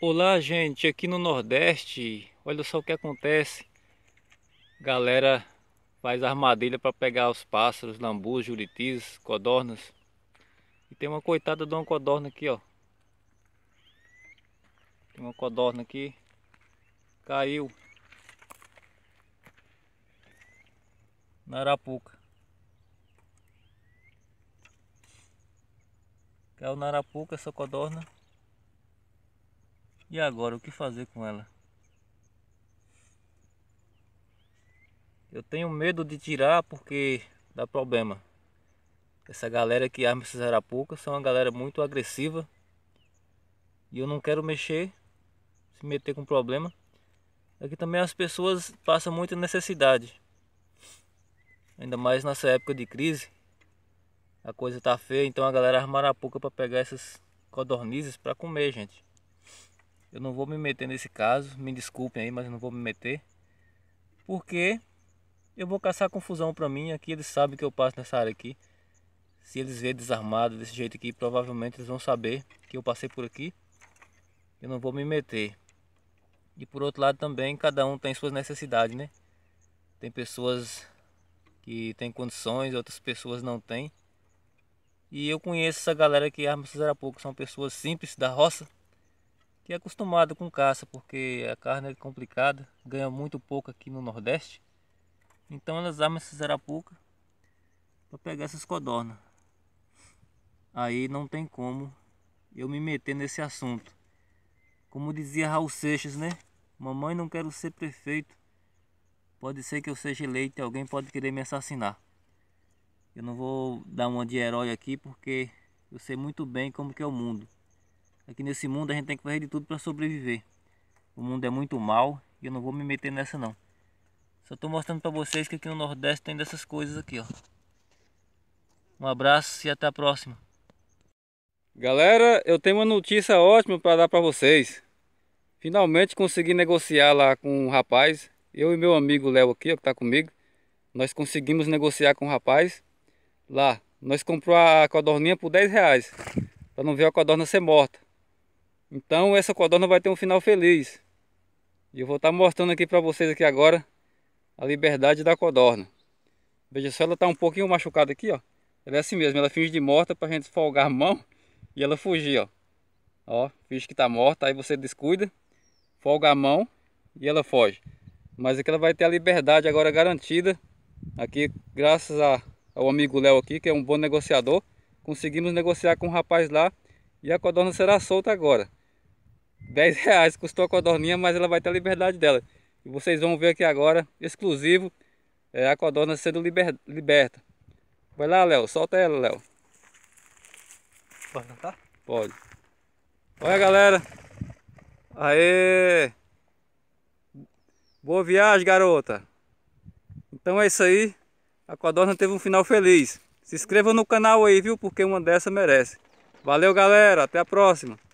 Olá gente, aqui no Nordeste, olha só o que acontece. Galera faz armadilha para pegar os pássaros, lambus, juritis, codornas. E tem uma coitada de uma codorna aqui, ó. Tem uma codorna aqui. Caiu. Na arapuca. Caiu na arapuca essa codorna. E agora, o que fazer com ela? Eu tenho medo de tirar porque dá problema. Essa galera que arma esses arapucas são uma galera muito agressiva. E eu não quero mexer, se meter com problema. Aqui é também as pessoas passam muita necessidade. Ainda mais nessa época de crise. A coisa tá feia, então a galera arma arapuca para pegar essas codornizes para comer, gente. Eu não vou me meter nesse caso, me desculpem aí, mas eu não vou me meter. Porque eu vou caçar confusão para mim, aqui eles sabem que eu passo nessa área aqui. Se eles verem desarmado desse jeito aqui, provavelmente eles vão saber que eu passei por aqui. Eu não vou me meter. E por outro lado também, cada um tem suas necessidades, né? Tem pessoas que têm condições, outras pessoas não têm. E eu conheço essa galera que arma esses pouco, são pessoas simples da roça que é acostumado com caça, porque a carne é complicada, ganha muito pouco aqui no Nordeste. Então elas armam esses arapuca para pegar essas codornas. Aí não tem como eu me meter nesse assunto. Como dizia Raul Seixas, né? Mamãe, não quero ser prefeito. Pode ser que eu seja eleito e alguém pode querer me assassinar. Eu não vou dar uma de herói aqui porque eu sei muito bem como que é o mundo. Aqui é nesse mundo a gente tem que fazer de tudo para sobreviver. O mundo é muito mal e eu não vou me meter nessa não. Só estou mostrando para vocês que aqui no Nordeste tem dessas coisas aqui, ó. Um abraço e até a próxima. Galera, eu tenho uma notícia ótima para dar para vocês. Finalmente consegui negociar lá com um rapaz. Eu e meu amigo Léo aqui, ó, que está comigo. Nós conseguimos negociar com o um rapaz. Lá, nós compramos a codorninha por 10 reais. Para não ver a codorna ser morta. Então essa codorna vai ter um final feliz. E eu vou estar tá mostrando aqui para vocês aqui agora a liberdade da codorna. Veja só, ela está um pouquinho machucada aqui, ó. Ela é assim mesmo, ela finge de morta para a gente folgar a mão e ela fugir, ó. Ó, finge que está morta, aí você descuida, folga a mão e ela foge. Mas aqui ela vai ter a liberdade agora garantida. Aqui, graças a, ao amigo Léo aqui, que é um bom negociador, conseguimos negociar com o um rapaz lá e a codorna será solta agora. 10 reais custou a codorninha, mas ela vai ter a liberdade dela. E vocês vão ver aqui agora, exclusivo, é a codorna sendo liber, liberta. Vai lá, Léo, solta ela, Léo. Pode cantar? Pode. Olha, galera. Aê! Boa viagem, garota. Então é isso aí. A codorna teve um final feliz. Se inscreva no canal aí, viu? Porque uma dessa merece. Valeu, galera. Até a próxima.